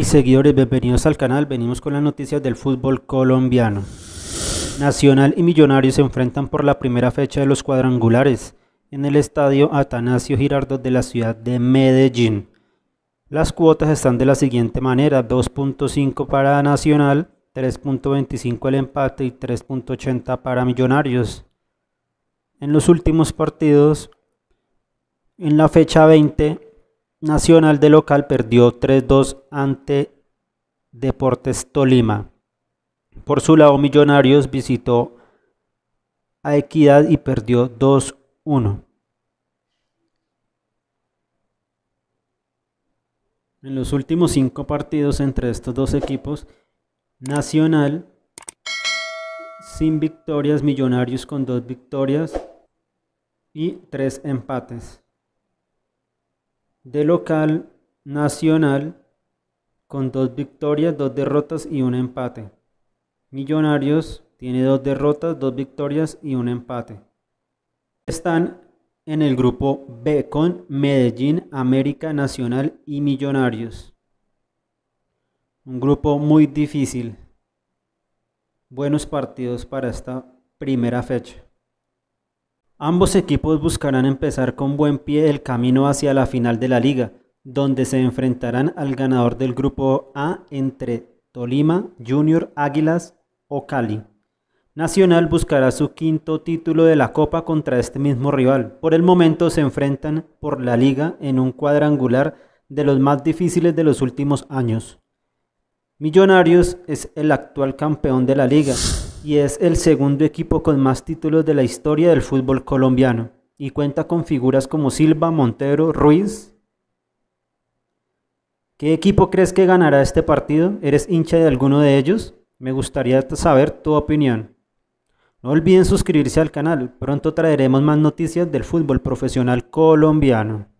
y seguidores, bienvenidos al canal. Venimos con las noticias del fútbol colombiano. Nacional y Millonarios se enfrentan por la primera fecha de los cuadrangulares en el estadio Atanasio Girardot de la ciudad de Medellín. Las cuotas están de la siguiente manera, 2.5 para Nacional, 3.25 el empate y 3.80 para Millonarios. En los últimos partidos, en la fecha 20, Nacional de local perdió 3-2 ante Deportes Tolima. Por su lado, Millonarios visitó a Equidad y perdió 2-1. En los últimos cinco partidos entre estos dos equipos, Nacional sin victorias, Millonarios con dos victorias y tres empates de local Nacional con dos victorias, dos derrotas y un empate. Millonarios tiene dos derrotas, dos victorias y un empate. Están en el grupo B con Medellín, América Nacional y Millonarios. Un grupo muy difícil. Buenos partidos para esta primera fecha. Ambos equipos buscarán empezar con buen pie el camino hacia la final de la liga, donde se enfrentarán al ganador del grupo A entre Tolima, Junior, Águilas o Cali. Nacional buscará su quinto título de la Copa contra este mismo rival. Por el momento se enfrentan por la liga en un cuadrangular de los más difíciles de los últimos años. Millonarios es el actual campeón de la liga, y es el segundo equipo con más títulos de la historia del fútbol colombiano y cuenta con figuras como Silva, Montero, Ruiz. ¿Qué equipo crees que ganará este partido? ¿Eres hincha de alguno de ellos? Me gustaría saber tu opinión. No olviden suscribirse al canal, pronto traeremos más noticias del fútbol profesional colombiano.